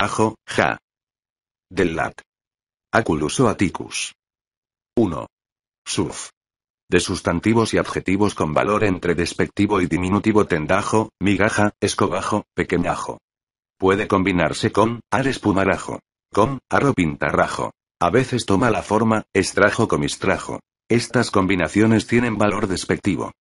Ajo, ja. Del lat. Aculus o aticus. 1. Suf. De sustantivos y adjetivos con valor entre despectivo y diminutivo tendajo, migaja, escobajo, pequeñajo. Puede combinarse con, ar espumarajo. Con, aro pintarrajo. A veces toma la forma, estrajo comistrajo. Estas combinaciones tienen valor despectivo.